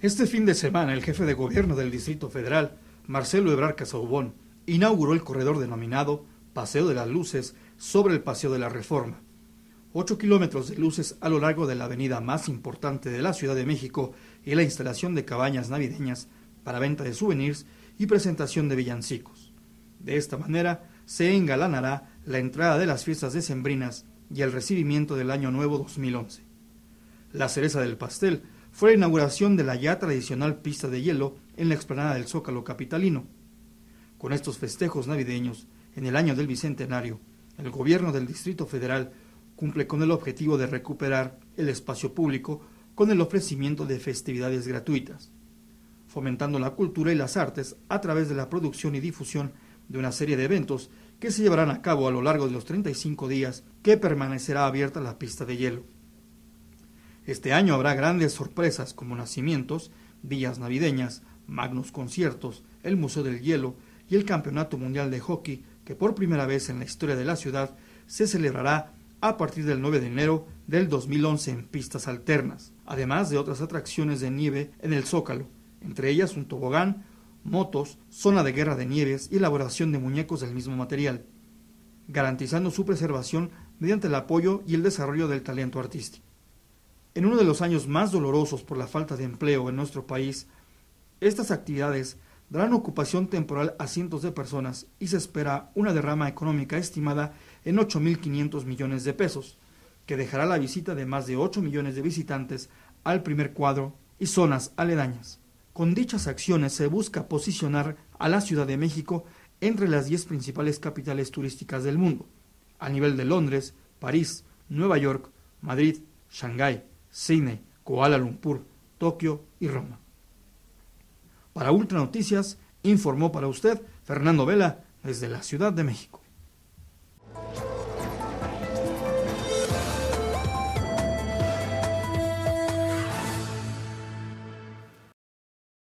Este fin de semana, el jefe de gobierno del Distrito Federal, Marcelo Ebrard Casaubón, inauguró el corredor denominado Paseo de las Luces sobre el Paseo de la Reforma. Ocho kilómetros de luces a lo largo de la avenida más importante de la Ciudad de México y la instalación de cabañas navideñas para venta de souvenirs y presentación de villancicos. De esta manera se engalanará la entrada de las fiestas decembrinas y el recibimiento del Año Nuevo 2011. La cereza del pastel fue la inauguración de la ya tradicional pista de hielo en la explanada del Zócalo capitalino. Con estos festejos navideños, en el año del Bicentenario, el gobierno del Distrito Federal cumple con el objetivo de recuperar el espacio público con el ofrecimiento de festividades gratuitas, fomentando la cultura y las artes a través de la producción y difusión de una serie de eventos que se llevarán a cabo a lo largo de los 35 días que permanecerá abierta la pista de hielo. Este año habrá grandes sorpresas como nacimientos, vías navideñas, magnos conciertos, el Museo del Hielo y el Campeonato Mundial de Hockey que por primera vez en la historia de la ciudad se celebrará a partir del 9 de enero del 2011 en pistas alternas, además de otras atracciones de nieve en el Zócalo, entre ellas un tobogán, motos, zona de guerra de nieves y elaboración de muñecos del mismo material, garantizando su preservación mediante el apoyo y el desarrollo del talento artístico. En uno de los años más dolorosos por la falta de empleo en nuestro país, estas actividades darán ocupación temporal a cientos de personas y se espera una derrama económica estimada en 8.500 millones de pesos, que dejará la visita de más de 8 millones de visitantes al primer cuadro y zonas aledañas. Con dichas acciones se busca posicionar a la Ciudad de México entre las 10 principales capitales turísticas del mundo, a nivel de Londres, París, Nueva York, Madrid, Shanghái. Cine, Kuala Lumpur, Tokio y Roma. Para Ultranoticias, Noticias, informó para usted Fernando Vela desde la Ciudad de México.